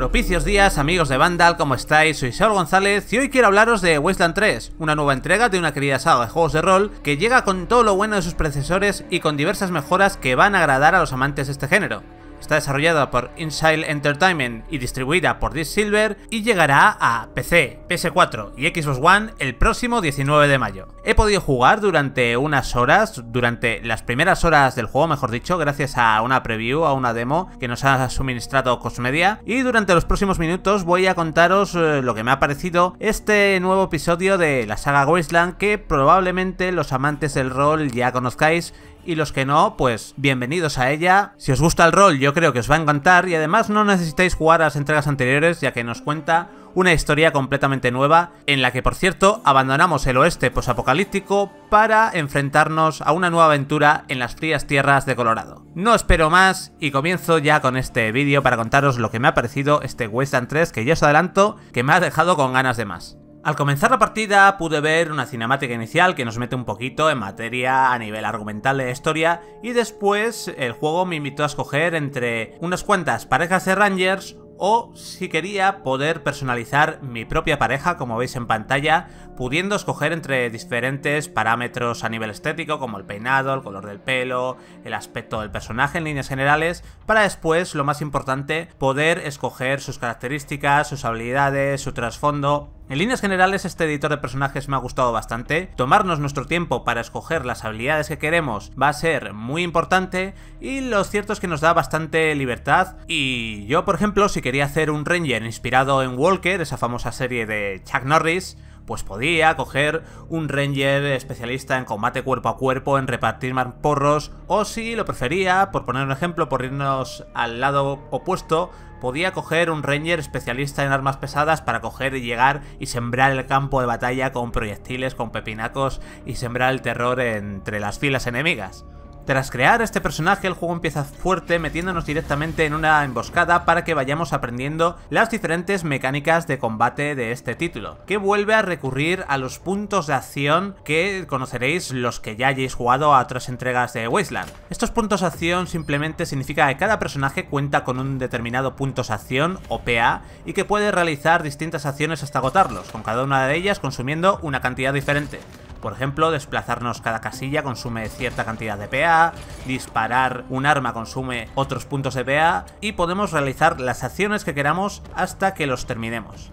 Propicios días amigos de Vandal, ¿cómo estáis? Soy Saul González y hoy quiero hablaros de Wasteland 3, una nueva entrega de una querida saga de juegos de rol que llega con todo lo bueno de sus predecesores y con diversas mejoras que van a agradar a los amantes de este género. Está desarrollada por Insile Entertainment y distribuida por Deep Silver y llegará a PC, PS4 y Xbox One el próximo 19 de mayo. He podido jugar durante unas horas, durante las primeras horas del juego mejor dicho, gracias a una preview, a una demo que nos ha suministrado Cosmedia y durante los próximos minutos voy a contaros eh, lo que me ha parecido este nuevo episodio de la saga Wasteland que probablemente los amantes del rol ya conozcáis y los que no, pues bienvenidos a ella. Si os gusta el rol, yo creo que os va a encantar y además no necesitáis jugar a las entregas anteriores ya que nos cuenta una historia completamente nueva en la que por cierto abandonamos el oeste posapocalíptico para enfrentarnos a una nueva aventura en las frías tierras de Colorado. No espero más y comienzo ya con este vídeo para contaros lo que me ha parecido este Western 3 que ya os adelanto que me ha dejado con ganas de más. Al comenzar la partida pude ver una cinemática inicial que nos mete un poquito en materia a nivel argumental de historia y después el juego me invitó a escoger entre unas cuantas parejas de rangers o si quería poder personalizar mi propia pareja como veis en pantalla pudiendo escoger entre diferentes parámetros a nivel estético como el peinado, el color del pelo, el aspecto del personaje en líneas generales para después lo más importante poder escoger sus características, sus habilidades, su trasfondo en líneas generales este editor de personajes me ha gustado bastante, tomarnos nuestro tiempo para escoger las habilidades que queremos va a ser muy importante y lo cierto es que nos da bastante libertad y yo por ejemplo si quería hacer un ranger inspirado en Walker, esa famosa serie de Chuck Norris, pues podía coger un ranger especialista en combate cuerpo a cuerpo, en repartir porros, o si lo prefería, por poner un ejemplo, por irnos al lado opuesto, podía coger un ranger especialista en armas pesadas para coger y llegar y sembrar el campo de batalla con proyectiles, con pepinacos y sembrar el terror entre las filas enemigas. Tras crear este personaje, el juego empieza fuerte metiéndonos directamente en una emboscada para que vayamos aprendiendo las diferentes mecánicas de combate de este título, que vuelve a recurrir a los puntos de acción que conoceréis los que ya hayáis jugado a otras entregas de Wasteland. Estos puntos de acción simplemente significa que cada personaje cuenta con un determinado puntos de acción o PA y que puede realizar distintas acciones hasta agotarlos, con cada una de ellas consumiendo una cantidad diferente. Por ejemplo, desplazarnos cada casilla consume cierta cantidad de PA, disparar un arma consume otros puntos de PA y podemos realizar las acciones que queramos hasta que los terminemos.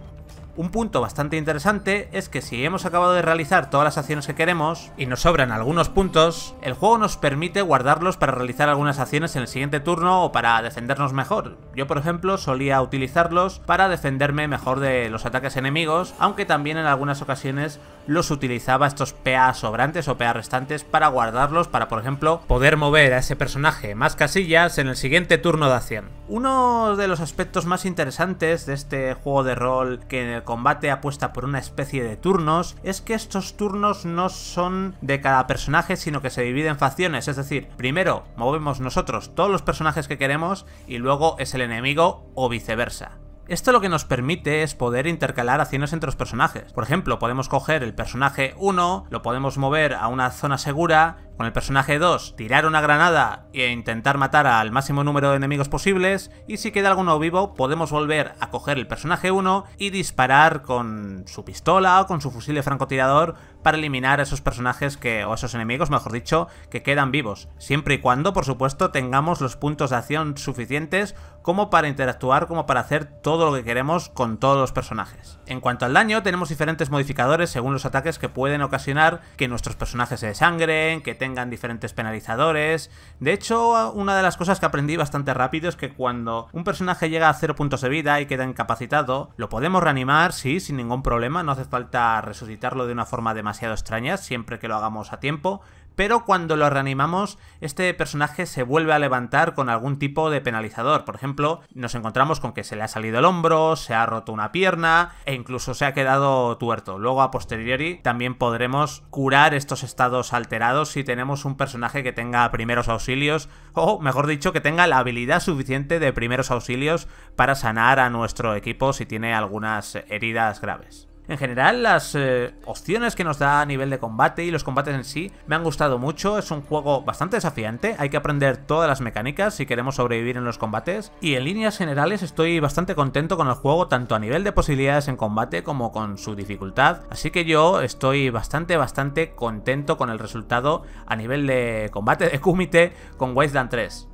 Un punto bastante interesante es que si hemos acabado de realizar todas las acciones que queremos y nos sobran algunos puntos, el juego nos permite guardarlos para realizar algunas acciones en el siguiente turno o para defendernos mejor. Yo por ejemplo solía utilizarlos para defenderme mejor de los ataques enemigos, aunque también en algunas ocasiones los utilizaba estos PA sobrantes o PA restantes para guardarlos para por ejemplo poder mover a ese personaje más casillas en el siguiente turno de acción. Uno de los aspectos más interesantes de este juego de rol que combate apuesta por una especie de turnos, es que estos turnos no son de cada personaje, sino que se dividen en facciones. Es decir, primero movemos nosotros todos los personajes que queremos y luego es el enemigo o viceversa. Esto lo que nos permite es poder intercalar acciones entre los personajes. Por ejemplo, podemos coger el personaje 1, lo podemos mover a una zona segura, con el personaje 2 tirar una granada e intentar matar al máximo número de enemigos posibles, y si queda alguno vivo podemos volver a coger el personaje 1 y disparar con su pistola o con su fusil de francotirador para eliminar a esos personajes que, o esos enemigos, mejor dicho, que quedan vivos, siempre y cuando, por supuesto, tengamos los puntos de acción suficientes como para interactuar, como para hacer todo lo que queremos con todos los personajes. En cuanto al daño, tenemos diferentes modificadores según los ataques que pueden ocasionar que nuestros personajes se desangren, que tengan diferentes penalizadores... De hecho, una de las cosas que aprendí bastante rápido es que cuando un personaje llega a 0 puntos de vida y queda incapacitado, lo podemos reanimar, sí, sin ningún problema, no hace falta resucitarlo de una forma demasiado extraña, siempre que lo hagamos a tiempo, pero cuando lo reanimamos, este personaje se vuelve a levantar con algún tipo de penalizador. Por ejemplo, nos encontramos con que se le ha salido el hombro, se ha roto una pierna e incluso se ha quedado tuerto. Luego, a posteriori, también podremos curar estos estados alterados si tenemos un personaje que tenga primeros auxilios o, mejor dicho, que tenga la habilidad suficiente de primeros auxilios para sanar a nuestro equipo si tiene algunas heridas graves. En general, las eh, opciones que nos da a nivel de combate y los combates en sí me han gustado mucho. Es un juego bastante desafiante, hay que aprender todas las mecánicas si queremos sobrevivir en los combates. Y en líneas generales estoy bastante contento con el juego, tanto a nivel de posibilidades en combate como con su dificultad. Así que yo estoy bastante, bastante contento con el resultado a nivel de combate de Kumite con Wasteland 3.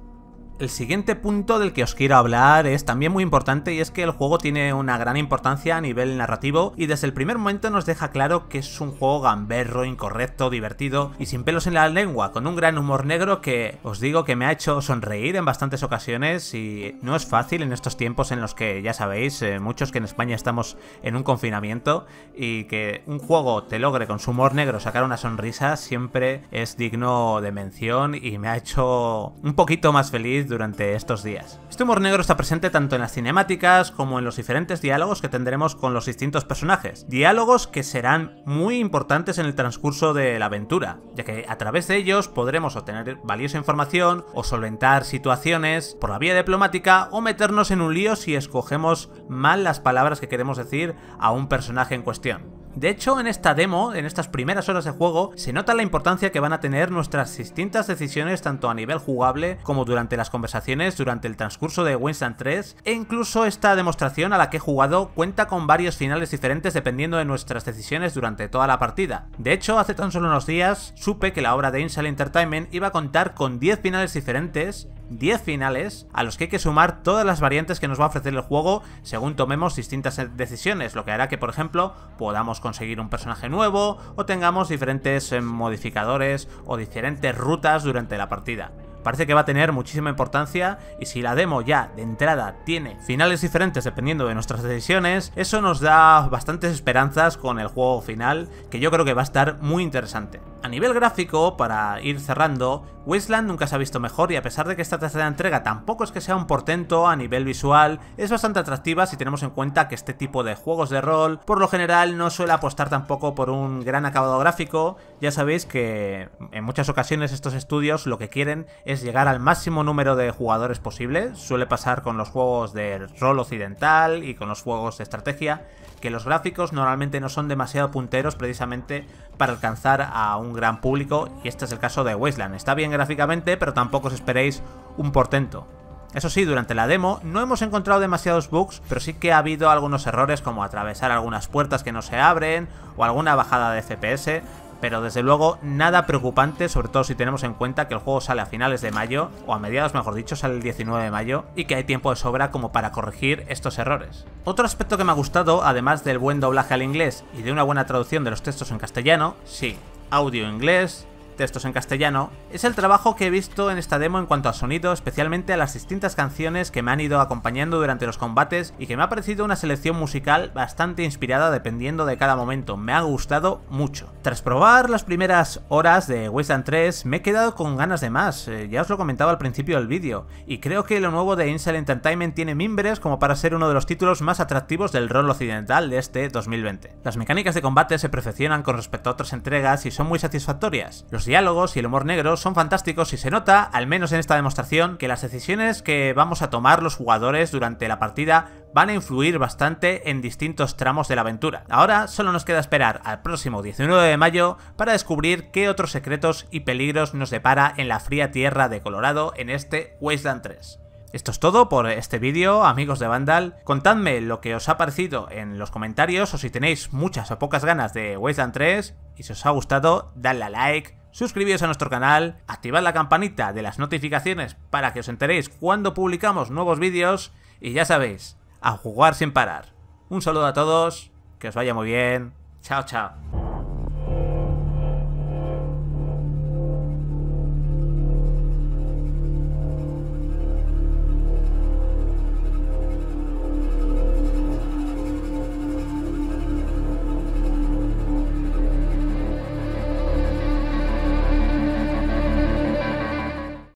El siguiente punto del que os quiero hablar es también muy importante y es que el juego tiene una gran importancia a nivel narrativo y desde el primer momento nos deja claro que es un juego gamberro, incorrecto, divertido y sin pelos en la lengua, con un gran humor negro que os digo que me ha hecho sonreír en bastantes ocasiones y no es fácil en estos tiempos en los que ya sabéis, eh, muchos que en España estamos en un confinamiento y que un juego te logre con su humor negro sacar una sonrisa siempre es digno de mención y me ha hecho un poquito más feliz durante estos días. Este humor negro está presente tanto en las cinemáticas como en los diferentes diálogos que tendremos con los distintos personajes, diálogos que serán muy importantes en el transcurso de la aventura, ya que a través de ellos podremos obtener valiosa información o solventar situaciones por la vía diplomática o meternos en un lío si escogemos mal las palabras que queremos decir a un personaje en cuestión. De hecho, en esta demo, en estas primeras horas de juego, se nota la importancia que van a tener nuestras distintas decisiones tanto a nivel jugable como durante las conversaciones, durante el transcurso de Winston 3, e incluso esta demostración a la que he jugado cuenta con varios finales diferentes dependiendo de nuestras decisiones durante toda la partida. De hecho, hace tan solo unos días supe que la obra de Insel Entertainment iba a contar con 10 finales diferentes 10 finales a los que hay que sumar todas las variantes que nos va a ofrecer el juego según tomemos distintas decisiones, lo que hará que por ejemplo podamos conseguir un personaje nuevo o tengamos diferentes eh, modificadores o diferentes rutas durante la partida parece que va a tener muchísima importancia y si la demo ya de entrada tiene finales diferentes dependiendo de nuestras decisiones, eso nos da bastantes esperanzas con el juego final que yo creo que va a estar muy interesante. A nivel gráfico, para ir cerrando, Wasteland nunca se ha visto mejor y a pesar de que esta tercera entrega tampoco es que sea un portento a nivel visual, es bastante atractiva si tenemos en cuenta que este tipo de juegos de rol por lo general no suele apostar tampoco por un gran acabado gráfico, ya sabéis que en muchas ocasiones estos estudios lo que quieren es llegar al máximo número de jugadores posible, suele pasar con los juegos de rol occidental y con los juegos de estrategia, que los gráficos normalmente no son demasiado punteros precisamente para alcanzar a un gran público y este es el caso de Wasteland. Está bien gráficamente, pero tampoco os esperéis un portento. Eso sí, durante la demo no hemos encontrado demasiados bugs, pero sí que ha habido algunos errores como atravesar algunas puertas que no se abren o alguna bajada de FPS, pero desde luego nada preocupante, sobre todo si tenemos en cuenta que el juego sale a finales de mayo, o a mediados mejor dicho, sale el 19 de mayo, y que hay tiempo de sobra como para corregir estos errores. Otro aspecto que me ha gustado, además del buen doblaje al inglés y de una buena traducción de los textos en castellano, sí, audio inglés, textos en castellano, es el trabajo que he visto en esta demo en cuanto a sonido, especialmente a las distintas canciones que me han ido acompañando durante los combates y que me ha parecido una selección musical bastante inspirada dependiendo de cada momento, me ha gustado mucho. Tras probar las primeras horas de Wasteland 3 me he quedado con ganas de más, eh, ya os lo comentaba al principio del vídeo, y creo que lo nuevo de Incel Entertainment tiene mimbres como para ser uno de los títulos más atractivos del rol occidental de este 2020. Las mecánicas de combate se perfeccionan con respecto a otras entregas y son muy satisfactorias diálogos y el humor negro son fantásticos y se nota, al menos en esta demostración, que las decisiones que vamos a tomar los jugadores durante la partida van a influir bastante en distintos tramos de la aventura. Ahora solo nos queda esperar al próximo 19 de mayo para descubrir qué otros secretos y peligros nos depara en la fría tierra de Colorado en este Wasteland 3. Esto es todo por este vídeo, amigos de Vandal. Contadme lo que os ha parecido en los comentarios o si tenéis muchas o pocas ganas de Wasteland 3 y si os ha gustado, dadle a like, suscribíos a nuestro canal, activad la campanita de las notificaciones para que os enteréis cuando publicamos nuevos vídeos y ya sabéis, a jugar sin parar. Un saludo a todos, que os vaya muy bien, chao chao.